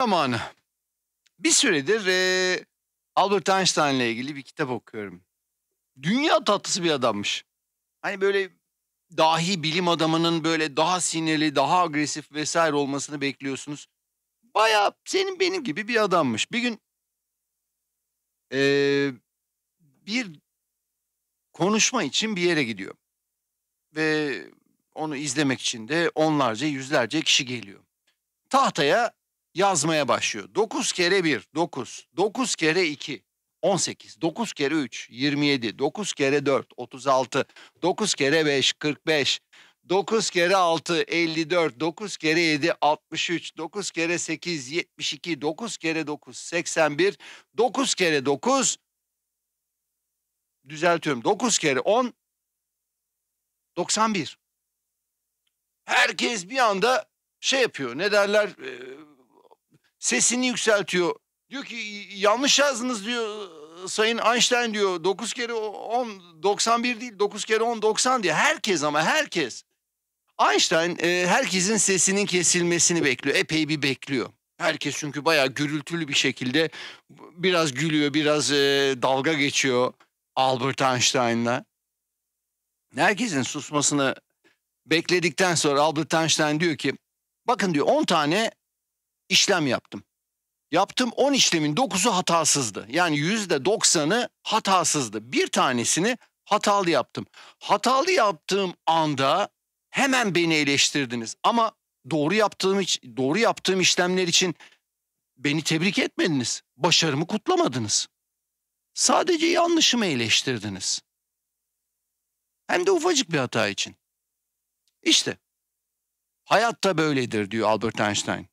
zamanı. Bir süredir e, Albert Einstein ile ilgili bir kitap okuyorum. Dünya tatlısı bir adammış. Hani böyle dahi bilim adamının böyle daha sinirli, daha agresif vesaire olmasını bekliyorsunuz. Baya senin benim gibi bir adammış. Bir gün e, bir konuşma için bir yere gidiyor. Ve onu izlemek için de onlarca, yüzlerce kişi geliyor. Tahtaya yazmaya başlıyor. 9 kere 1 9, 9 kere 2 18, 9 kere 3 27, 9 kere 4 36, 9 kere 5 45, 9 kere 6 54, 9 kere 7 63, 9 kere 8 72, 9 kere 9 81, 9 kere 9 düzeltiyorum 9 kere 10 91. Herkes bir anda şey yapıyor ne derler sesini yükseltiyor. Diyor ki yanlış yazdınız diyor Sayın Einstein diyor 9 kere 10 91 değil 9 kere 10 90 diyor. Herkes ama herkes. Einstein e, herkesin sesinin kesilmesini bekliyor. Epey bir bekliyor. Herkes çünkü bayağı gürültülü bir şekilde biraz gülüyor, biraz e, dalga geçiyor Albert Einstein'la. Herkesin susmasını bekledikten sonra Albert Einstein diyor ki bakın diyor 10 tane işlem yaptım. Yaptım 10 işlemin 9'u hatasızdı. Yani %90'ı hatasızdı. Bir tanesini hatalı yaptım. Hatalı yaptığım anda hemen beni eleştirdiniz ama doğru yaptığım doğru yaptığım işlemler için beni tebrik etmediniz. Başarımı kutlamadınız. Sadece yanlışımı eleştirdiniz. Hem de ufacık bir hata için. İşte hayatta böyledir diyor Albert Einstein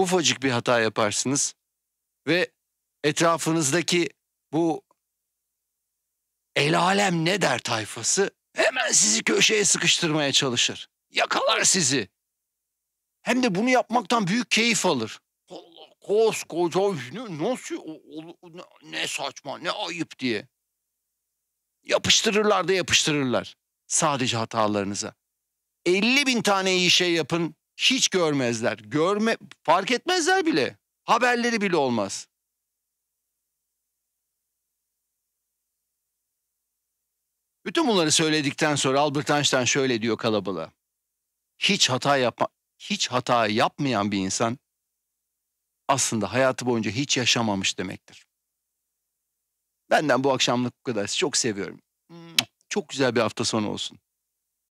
ufacık bir hata yaparsınız ve etrafınızdaki bu el alem ne der tayfası hemen sizi köşeye sıkıştırmaya çalışır. Yakalar sizi. Hem de bunu yapmaktan büyük keyif alır. Allah koskoca ne, nasıl ne saçma ne ayıp diye. Yapıştırırlar da yapıştırırlar. Sadece hatalarınıza. 50 bin tane iyi şey yapın hiç görmezler. Görme fark etmezler bile. Haberleri bile olmaz. Bütün bunları söyledikten sonra Albert Einstein şöyle diyor kalabalığa. Hiç hata yapma hiç hata yapmayan bir insan aslında hayatı boyunca hiç yaşamamış demektir. Benden bu akşamlık bu kadar. Sizi çok seviyorum. Çok güzel bir hafta sonu olsun.